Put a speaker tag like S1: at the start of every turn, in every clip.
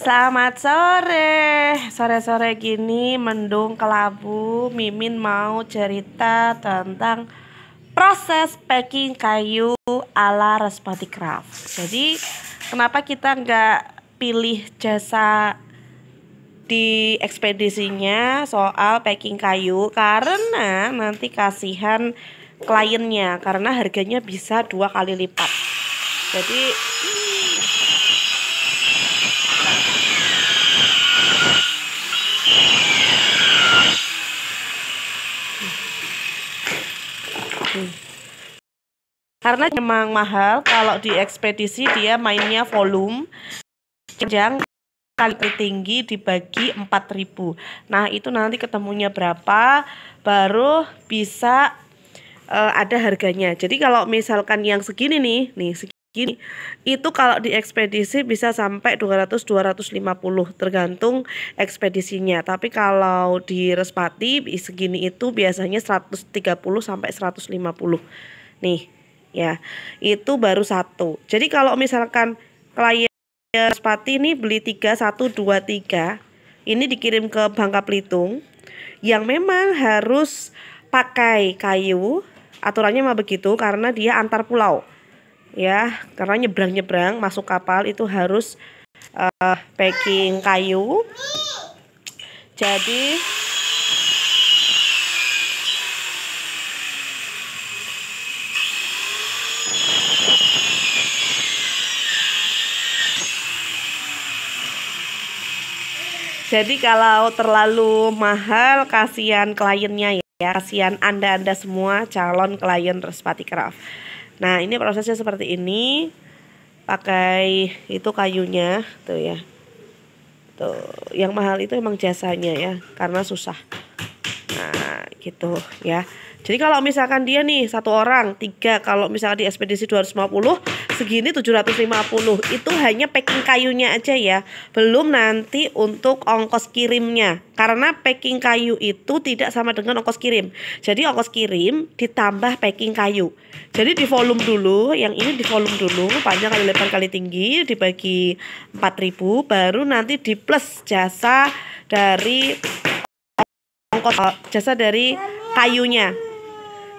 S1: Selamat sore. Sore-sore gini mendung kelabu, Mimin mau cerita tentang proses packing kayu ala Respati Craft. Jadi, kenapa kita nggak pilih jasa di ekspedisinya soal packing kayu karena nanti kasihan kliennya karena harganya bisa dua kali lipat. Jadi, karena memang mahal kalau di ekspedisi dia mainnya volume jang kali tinggi dibagi 4000 nah itu nanti ketemunya berapa baru bisa uh, ada harganya jadi kalau misalkan yang segini nih nih gini itu kalau di ekspedisi bisa sampai 200-250 tergantung ekspedisinya tapi kalau di Respati segini itu biasanya 130 sampai 150 nih ya itu baru satu jadi kalau misalkan klien Respati ini beli 3 1 2 3 ini dikirim ke Bangka Belitung yang memang harus pakai kayu aturannya mah begitu karena dia antar pulau ya karena nyebrang nyebrang masuk kapal itu harus uh, packing kayu jadi Jadi kalau terlalu mahal kasihan kliennya ya ya kasihan anda-anda semua calon klien Respati Craft. Nah ini prosesnya seperti ini, pakai itu kayunya tuh ya, tuh yang mahal itu emang jasanya ya karena susah. Nah gitu ya. Jadi kalau misalkan dia nih satu orang tiga, kalau misalkan di ekspedisi 250 segini 750 itu hanya packing kayunya aja ya, belum nanti untuk ongkos kirimnya. Karena packing kayu itu tidak sama dengan ongkos kirim. Jadi ongkos kirim ditambah packing kayu. Jadi di volume dulu, yang ini di volume dulu panjang kali lebar kali tinggi dibagi 4000 baru nanti di plus jasa dari ongkos jasa dari kayunya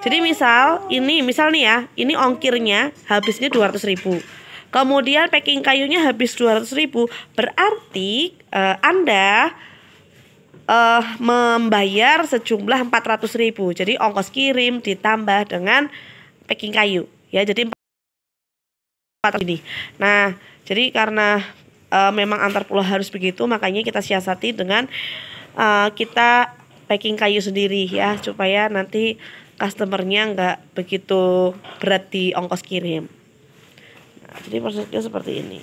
S1: jadi misal ini misal nih ya, ini ongkirnya habisnya 200 ribu Kemudian packing kayunya habis 200 ribu Berarti uh, Anda uh, membayar sejumlah 400 ribu Jadi ongkos kirim ditambah dengan packing kayu ya Jadi 400 ini Nah jadi karena uh, memang antar pulau harus begitu Makanya kita siasati dengan uh, kita packing kayu sendiri ya Supaya nanti customernya nggak begitu berat di ongkos kirim nah, jadi prosesnya seperti ini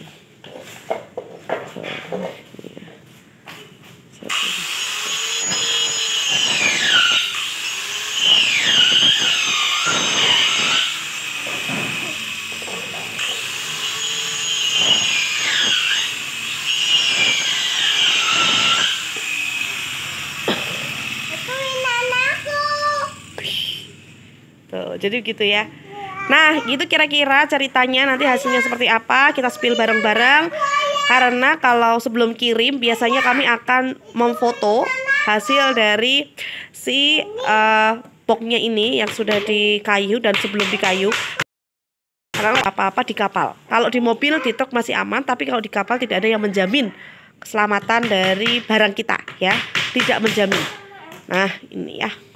S1: Tuh, gitu. jadi gitu ya. Nah, gitu kira-kira ceritanya nanti hasilnya seperti apa. Kita spill bareng-bareng. Karena kalau sebelum kirim biasanya kami akan memfoto hasil dari si uh, boxnya ini yang sudah di kayu dan sebelum di kayu. Karena apa-apa di kapal. Kalau di mobil di truk masih aman, tapi kalau di kapal tidak ada yang menjamin keselamatan dari barang kita ya, tidak menjamin. Nah, ini ya.